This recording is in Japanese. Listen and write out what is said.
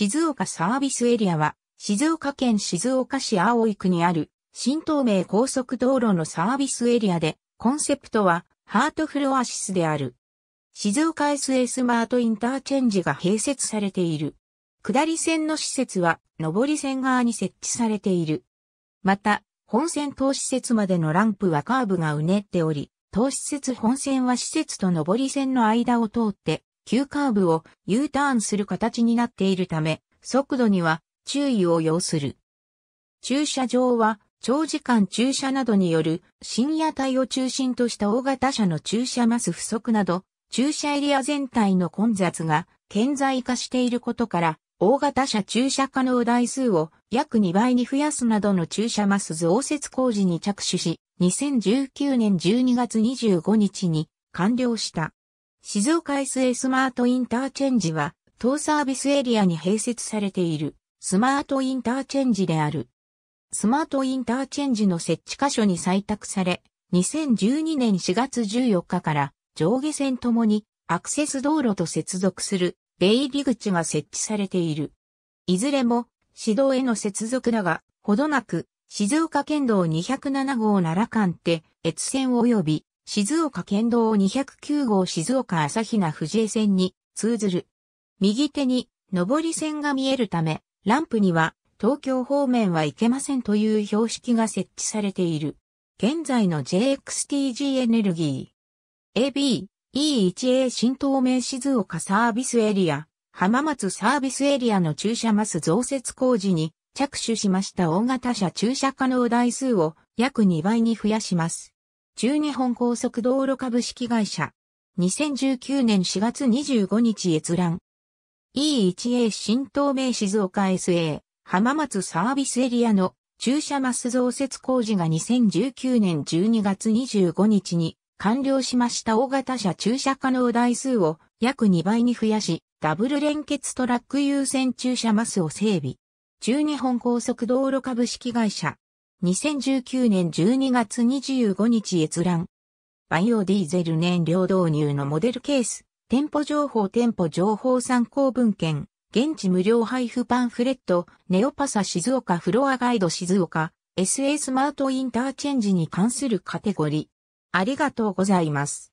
静岡サービスエリアは、静岡県静岡市青井区にある、新東名高速道路のサービスエリアで、コンセプトは、ハートフルオアシスである。静岡 SA スマートインターチェンジが併設されている。下り線の施設は、上り線側に設置されている。また、本線等施設までのランプはカーブがうねっており、等施設本線は施設と上り線の間を通って、急カーブを U ターンする形になっているため、速度には注意を要する。駐車場は長時間駐車などによる深夜帯を中心とした大型車の駐車マス不足など、駐車エリア全体の混雑が顕在化していることから、大型車駐車可能台数を約2倍に増やすなどの駐車マス増設工事に着手し、2019年12月25日に完了した。静岡 SA スマートインターチェンジは、当サービスエリアに併設されている、スマートインターチェンジである。スマートインターチェンジの設置箇所に採択され、2012年4月14日から上下線ともにアクセス道路と接続する出入り口が設置されている。いずれも市道への接続だが、ほどなく静岡県道207号奈良間って越線及び静岡県道209号静岡朝比奈藤江線に通ずる。右手に上り線が見えるため、ランプには東京方面は行けませんという標識が設置されている。現在の JXTG エネルギー。AB、E1A 新東名静岡サービスエリア、浜松サービスエリアの駐車マス増設工事に着手しました大型車駐車可能台数を約2倍に増やします。中日本高速道路株式会社。2019年4月25日閲覧。E1A 新東名静岡 SA 浜松サービスエリアの駐車マス増設工事が2019年12月25日に完了しました大型車駐車可能台数を約2倍に増やし、ダブル連結トラック優先駐車マスを整備。中日本高速道路株式会社。2019年12月25日閲覧。バイオディーゼル燃料導入のモデルケース、店舗情報店舗情報参考文献、現地無料配布パンフレット、ネオパサ静岡フロアガイド静岡、SA スマートインターチェンジに関するカテゴリー。ありがとうございます。